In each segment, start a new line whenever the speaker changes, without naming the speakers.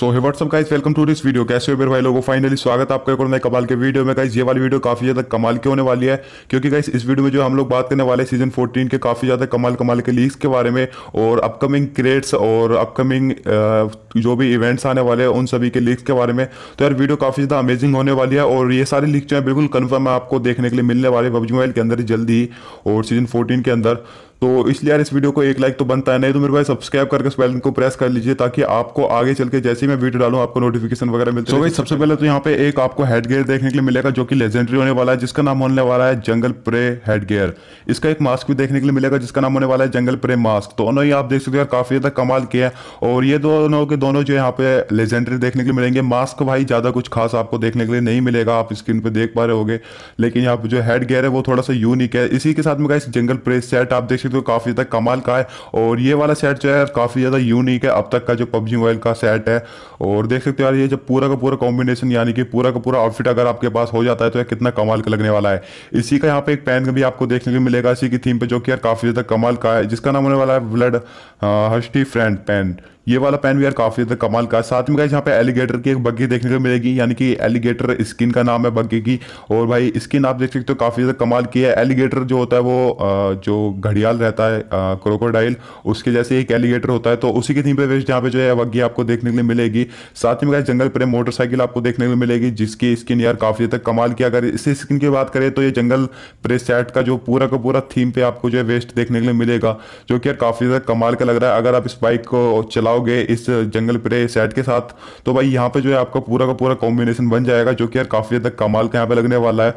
so what's up guys welcome to this video कैसे हो मेरे भाई लोगों फाइनली स्वागत आपका एक और नए कमाल के वीडियो में गाइस ये वाली वीडियो काफी ज्यादा कमाल की होने वाली है क्योंकि गाइस इस वीडियो में जो हम लोग बात करने वाले सीजन 14 के काफी ज्यादा कमाल कमाल के लीक्स के बारे में और अपकमिंग क्रेट्स और अपकमिंग uh, जो भी इवेंट्स आने वाले हैं उन सभी के लीक्स के बारे में तो यार वीडियो काफी ज्यादा अमेजिंग होने वाली है और ये सारे लीक जो है बिल्कुल कन्फर्म है आपको देखने के लिए मिलने वाले पबजी मोबाइल के अंदर जल्दी ही और सीजन फोर्टीन के अंदर तो इसलिए यार इस वीडियो को एक लाइक तो बनता है नहीं तो मेरे भाई सब्सक्राइब करके बेल को प्रेस कर लीजिए ताकि आपको आगे चल के जैसे मैं वीडियो डालू आपको नोटिफिकेशन वगैरह मिलते so, सबसे पहले तो यहाँ पे एक आपको हेड गेयर देखने के लिए मिलेगा जो कि लेजेंडरी होने वाला है जिसका नाम होने वाला है जंगल प्रे हेड गेयर इसका एक मास्क भी देखने के लिए मिलेगा जिसका नाम होने वाला है जंगल प्रे मास्क दोनों ही आप देख सकते हो काफी ज्यादा कमाल किया है और ये दोनों के दोनों जो यहाँ पे लेजेंडरी देखने के लिए मिलेंगे मास्क भाई ज्यादा कुछ खास आपको देखने के लिए नहीं मिलेगा आप स्क्रीन पर देख पा रहे हो लेकिन यहाँ पे जो हेड गेयर है वो थोड़ा सा यूनिक है इसी के साथ में जंगल प्रे सेट आप देख सकते सकते हो काफ़ी ज़्यादा कमाल का है और ये वाला सेट जो है काफ़ी ज़्यादा यूनिक है अब तक का जो पबजी मोबाइल का सेट है और देख सकते हो यार ये जो पूरा का पूरा कॉम्बिनेशन यानी कि पूरा का पूरा आउटफिट अगर आपके पास हो जाता है तो कितना कमाल का लगने वाला है इसी का यहाँ पे एक पैन भी आपको देखने को मिलेगा इसी की थीम पे जो कि यार काफ़ी ज़्यादा कमाल का है जिसका नाम होने वाला है ब्लड हस्टी फ्रेंड पैन ये वाला पेन भी यार काफ़ी ज़्यादा कमाल का साथ में गाइस यहाँ पे एलिगेटर की एक बग्गी देखने को मिलेगी यानी कि एलिगेटर स्किन का नाम है बग्गी की और भाई स्किन आप देख सकते हो काफ़ी ज़्यादा कमाल की है एलिगेटर जो होता है वो जो घड़ियाल रहता है क्रोकोडाइल उसके जैसे एक एलिगेटर होता है तो उसी की थीम पे वेस्ट यहाँ पे जो है बग्गी आपको देखने के लिए मिलेगी साथ में गाइज जंगल प्रेम मोटरसाइकिल आपको देखने को मिलेगी जिसकी स्किन यार काफ़ी ज़्यादा कमाल की अगर इसी स्किन की बात करें तो ये जंगल पर सेट का जो पूरा का पूरा थीम पे आपको जो है वेस्ट देखने के लिए मिलेगा जो कि यार काफ़ी ज़्यादा कमाल का लग रहा है अगर आप इस बाइक को चला चलाओगे इस जंगल प्रे सेट के साथ तो भाई यहाँ पे जो है आपका पूरा का पूरा कॉम्बिनेशन बन जाएगा जो कि यार काफ़ी ज्यादा कमाल का यहाँ पे लगने वाला है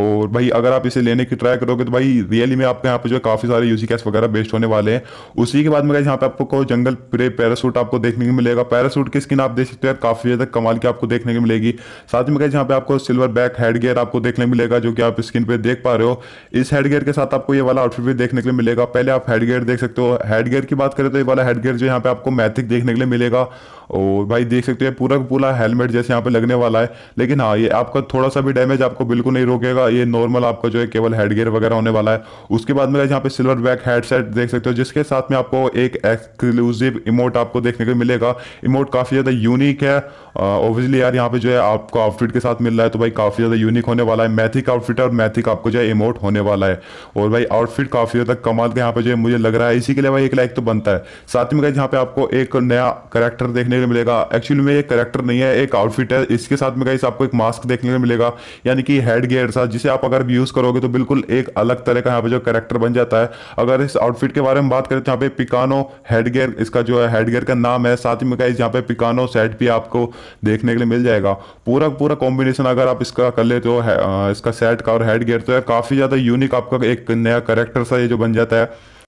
और भाई अगर आप इसे लेने की ट्राई करोगे तो भाई रियली में आपके यहाँ पे जो है काफ़ी सारे यूसी कैस वगैरह बेस्ट होने वाले हैं उसी के बाद में यहाँ पे आपको जंगल प्रे पैरासूट आपको देखने को मिलेगा पैरासूट की स्किन आप देख सकते हो काफ़ी ज़्यादा कमाल की आपको देखने को मिलेगी साथ में यहाँ पे आपको सिल्वर बैक हेड गेयर आपको देखने को मिलेगा जो कि आप स्किन पर देख पा रहे हो इस हेड गेयर के साथ आपको ये वाला आउटफिट भी देखने के लिए मिलेगा पहले आप हेड गेयर देख सकते हो हेड गेयर की बात करें तो ये वाला हेड गेयर जो यहाँ पे आपको मैथिक देखने के लिए मिलेगा और भाई देख सकते हैं पूरा पूरा हेलमेट जैसे यहाँ पे लगने वाला है लेकिन हाँ ये आपका थोड़ा सा भी डैमेज आपको बिल्कुल नहीं रोकेगा ये नॉर्मल आपका जो है केवल हेडगेयर वगैरह होने वाला है उसके बाद मेरा यहाँ पे सिल्वर बैक हेडसेट देख सकते हो जिसके साथ में आपको एक एक्सक्लूसिव इमोट आपको देखने को मिलेगा इमोट काफ़ी ज़्यादा यूनिक है ओब्वियसली यार यहाँ पे जो है आपको आउटफिट के साथ मिल रहा है तो भाई काफ़ी ज़्यादा यूनिक होने वाला है मैथिक आउटफिट और मैथिक आपको जो है इमोट होने वाला है और भाई आउटफिट काफ़ी ज़्यादा कमाल का यहाँ पे जो है मुझे लग रहा है इसी के लिए भाई एक लाइक तो बनता है साथ में यहाँ पे आपको एक नया करेक्टर देखने को मिलेगा एक्चुअल में एक करेक्टर नहीं है एक आउटफिट है इसके साथ में गाइस आपको एक मास्क देखने को मिलेगा यानी कि हेड गेयर साथ जिसे आप अगर यूज़ करोगे तो बिल्कुल एक अलग तरह का यहाँ पे जो करेक्टर बन जाता है अगर इस आउटफिट के बारे में बात करें तो यहाँ पे पिकानो हेड गेयर इसका जो है हेड गियर का नाम है साथ ही में गाइस यहाँ पे पिकानो सेट भी आपको देखने के लिए मिल जाएगा पूरा पूरा कॉम्बिनेशन अगर आप इसका कर लेते हो इसका सेट का और हेड गेयर तो काफ़ी ज़्यादा यूनिक आपका एक नया करेक्टर सा ये जो बन जाता है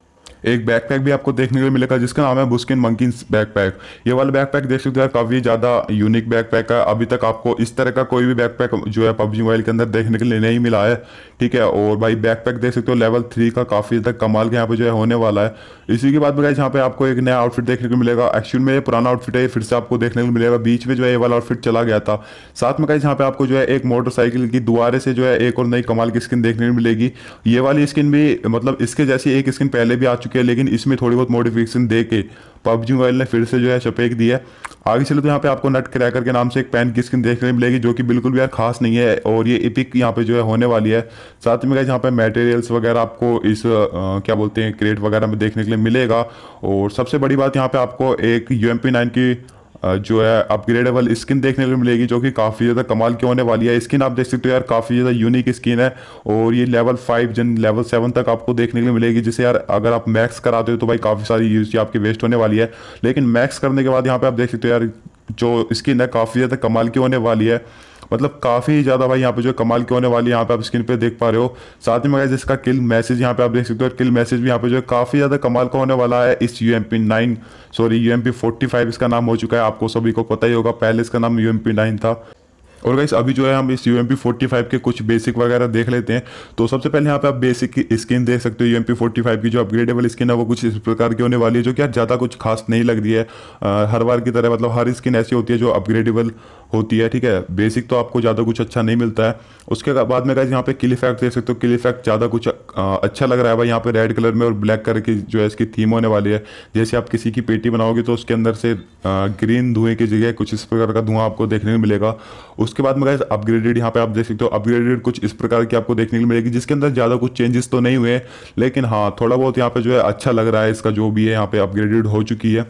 एक बैकपैक भी आपको देखने को मिलेगा जिसका नाम है बुस्किन मंकिन्स बैकपैक ये वाला बैकपैक देख सकते हो काफ़ी ज़्यादा यूनिक बैकपैक है अभी तक आपको इस तरह का कोई भी बैकपैक जो है पबजी मोबाइल के अंदर देखने के लिए नहीं मिला है ठीक है और भाई बैकपैक देख सकते हो लेवल थ्री का काफ़ी ज़्यादा कमाल के यहाँ पे जो है होने वाला है इसी के बाद यहाँ पे आपको एक नया आउटफिट देखने को मिलेगा एक्चुअल में ये पुराना आउटफिट है ये फिर से आपको देखने को मिलेगा बीच में जो है ये वाला आउटफिट चला गया था साथ में कहीं यहाँ पे आपको जो है एक मोटरसाइकिल की दुआरे से जो है एक और नई कमाल की स्किन देखने को मिलेगी ये वाली स्किन भी मतलब इसके जैसी एक स्किन पहले भी आ चुकी किया लेकिन इसमें थोड़ी बहुत मॉडिफिकेशन दे के पबजी मोबाइल ने फिर से जो है चपेक दिया है आगे चले तो यहाँ पे आपको नट क्रैकर के नाम से एक पैन की स्किन देखने मिलेगी जो कि बिल्कुल भी यार खास नहीं है और ये इपिक यहाँ पे जो है होने वाली है साथ में यहाँ पे मटेरियल्स वगैरह आपको इस आ, क्या बोलते हैं क्रेट वगैरह में देखने के लिए मिलेगा और सबसे बड़ी बात यहाँ पे आपको एक यू एम की जो है अपग्रेडेबल स्किन देखने को मिलेगी जो कि काफ़ी ज़्यादा कमाल की होने वाली है स्किन आप देख सकते हो यार काफ़ी ज़्यादा यूनिक स्किन है और ये लेवल फाइव जन लेवल सेवन तक आपको देखने को मिलेगी जिसे यार अगर आप मैक्स कराते हो तो भाई काफ़ी सारी यूज आपकी वेस्ट होने वाली है लेकिन मैक्स करने के बाद यहाँ पर आप देख सकते हो यार जो स्किन है काफ़ी ज़्यादा कमाल की होने वाली है मतलब काफ़ी ज़्यादा भाई यहाँ पे जो कमाल की होने वाली यहाँ पे आप स्क्रीन पे देख पा रहे हो साथ में इसका किल मैसेज यहाँ पे आप देख सकते हो किल मैसेज भी यहाँ पे जो है काफ़ी ज़्यादा कमाल का होने वाला है इस U M P nine sorry U M P forty five इसका नाम हो चुका है आपको सभी को पता ही होगा पहले इसका नाम यू एम पी नाइन था और गाइस अभी जो है हम इस यू एम के कुछ बेसिक वगैरह देख लेते हैं तो सबसे पहले यहाँ पे आप बेसिक की स्किन देख सकते हो यू एम की जो अपग्रेडेबल स्किन है वो कुछ इस प्रकार की होने वाली है जो कि ज़्यादा कुछ खास नहीं लग रही है आ, हर बार की तरह मतलब हर स्किन ऐसी होती है जो अपग्रेडेबल होती है ठीक है बेसिक तो आपको ज़्यादा कुछ अच्छा नहीं मिलता है उसके बाद में गाइज यहाँ पे किल इफेक्ट देख सकते हो किल इफेक्ट ज़्यादा कुछ अच्छा लग रहा है भाई यहाँ पे रेड कलर में और ब्लैक कलर की जो है इसकी थीम होने वाली है जैसे आप किसी की पेटी बनाओगे तो उसके अंदर से ग्रीन धुएं की जगह कुछ इस प्रकार का धुआं आपको देखने को मिलेगा उस उसके बाद में अपग्रेडेड यहाँ पे आप देख सकते हो अपग्रेडेड कुछ इस प्रकार की आपको देखने को मिलेगी जिसके अंदर ज़्यादा कुछ चेंजेस तो नहीं हुए लेकिन हाँ थोड़ा बहुत यहाँ पे जो है अच्छा लग रहा है इसका जो भी है यहाँ पे अपग्रेडेड हो चुकी है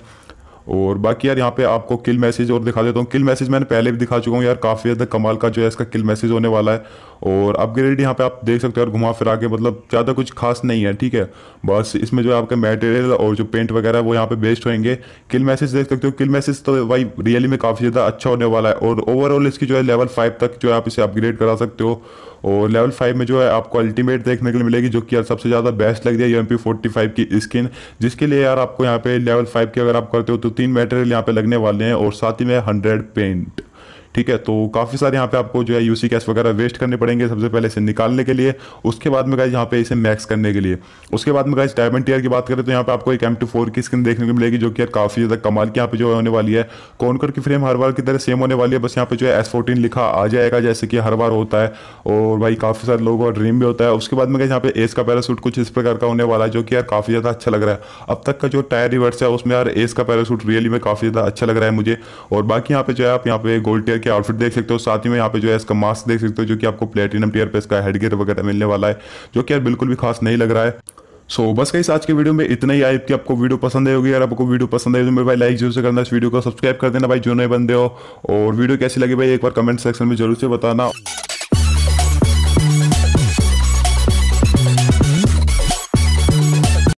और बाकी यार यहाँ पे आपको किल मैसेज और दिखा देता हूँ किल मैसेज मैंने पहले भी दिखा चुका हूँ यार काफ़ी ज़्यादा कमाल का जो है इसका किल मैसेज होने वाला है और अपग्रेड यहाँ पे आप देख सकते हो यार घुमा फिरा के मतलब ज़्यादा कुछ खास नहीं है ठीक है बस इसमें जो है आपका मटेरियल और जो पेंट वगैरह वो यहाँ पे बेस्ट होंगे किल मैसेज देख सकते हो किल मैसेज तो भाई रियली में काफ़ी ज़्यादा अच्छा होने वाला है और ओवरऑल इसकी जो है लेवल फाइव तक जो है आप इसे अपग्रेड करा सकते हो और लेवल फाइव में जो है आपको अल्टीमेट देखने के लिए मिलेगी जो कि यार सबसे ज़्यादा बेस्ट लग रही है यू एम की स्किन जिसके लिए यार आपको यहाँ पे लेवल फाइव की अगर आप करते हो तो तीन मेटेरियल यहाँ पे लगने वाले हैं और साथ ही में हंड्रेड पेंट ठीक है तो काफ़ी सारे यहाँ पे आपको जो है यूसी कैश वगैरह वेस्ट करने पड़ेंगे सबसे पहले इसे निकालने के लिए उसके बाद में गाइज यहाँ पे इसे मैक्स करने के लिए उसके बाद में गाइज डायमंड टीयर की बात करें तो यहाँ पे आपको एक एम की स्क्रीन देखने को मिलेगी जो कि यार काफ़ी ज़्यादा कमाल की यहाँ पे जो होने वाली है कौनकर की फ्रेम हर बार की तरह सेम होने वाली है बस यहाँ पे जो है एस लिखा आ जाएगा जैसे कि हर बार होता है और भाई काफ़ी सारे लोगों का ड्रीम भी होता है उसके बाद में गाइज यहाँ पे एस का पैरासूट कुछ इस प्रकार का होने वाला है जो कि यार काफ़ी ज़्यादा अच्छा लग रहा है अब तक का जो टायर रिवर्स है उसमें यार एस का पैरासूट रियली में काफ़ी ज़्यादा अच्छा लग रहा है मुझे और बाकी यहाँ पे जो है आप यहाँ पे गोल्ड टेयर के आउटफिट देख सकते हो साथ ही में यहाँ पे जो है इसका मास्क देख सकते हो जो कि आपको प्लेटिनम टीयर पे इसका हेडगेयर वगैरह मिलने वाला है जो कि यार बिल्कुल भी खास नहीं लग रहा है सो so, बस कहीं आज के वीडियो में इतना ही आए कि आपको वीडियो पसंद आएगी होगी अगर आपको वीडियो पसंद आई तो मेरे भाई लाइक जरूर से करना इस वीडियो को सब्सक्राइब कर देना भाई जो नए बंदे हो और वीडियो कैसी लगी भाई एक बार कमेंट सेक्शन में जरूर से बताना